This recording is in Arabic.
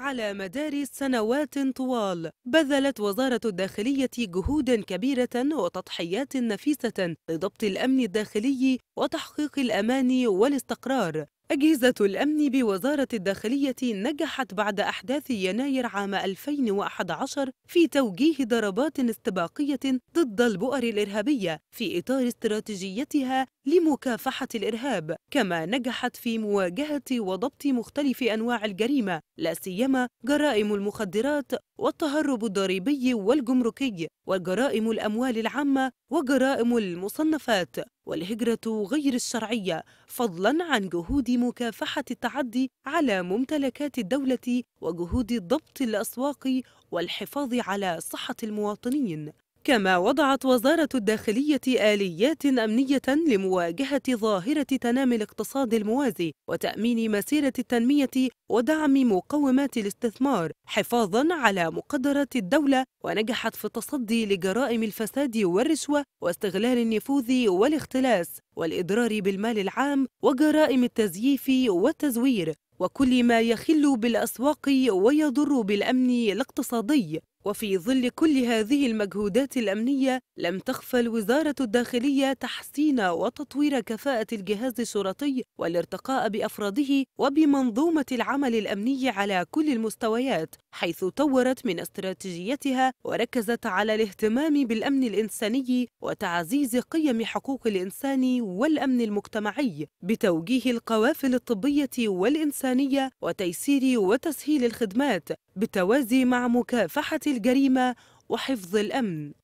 على مدار سنوات طوال بذلت وزارة الداخلية جهودا كبيرة وتضحيات نفيسة لضبط الأمن الداخلي وتحقيق الأمان والاستقرار أجهزة الأمن بوزارة الداخلية نجحت بعد أحداث يناير عام 2011 في توجيه ضربات استباقية ضد البؤر الإرهابية في إطار استراتيجيتها لمكافحة الإرهاب كما نجحت في مواجهة وضبط مختلف أنواع الجريمة لا سيما جرائم المخدرات والتهرب الضريبي والجمركي وجرائم الأموال العامة وجرائم المصنفات والهجرة غير الشرعية فضلاً عن جهود مكافحة التعدي على ممتلكات الدولة وجهود ضبط الأسواق والحفاظ على صحة المواطنين كما وضعت وزارة الداخلية آليات أمنية لمواجهة ظاهرة تنامي الاقتصاد الموازي وتأمين مسيرة التنمية ودعم مقومات الاستثمار حفاظاً على مقدرات الدولة ونجحت في التصدي لجرائم الفساد والرشوة واستغلال النفوذ والاختلاس والإضرار بالمال العام وجرائم التزييف والتزوير وكل ما يخل بالأسواق ويضر بالأمن الاقتصادي وفي ظل كل هذه المجهودات الأمنية لم تخفى الوزارة الداخلية تحسين وتطوير كفاءة الجهاز الشرطي والارتقاء بأفراده وبمنظومة العمل الأمني على كل المستويات حيث طورت من استراتيجيتها وركزت على الاهتمام بالأمن الإنساني وتعزيز قيم حقوق الإنسان والأمن المجتمعي بتوجيه القوافل الطبية والإنسانية وتيسير وتسهيل الخدمات بالتوازي مع مكافحة الجريمة وحفظ الأمن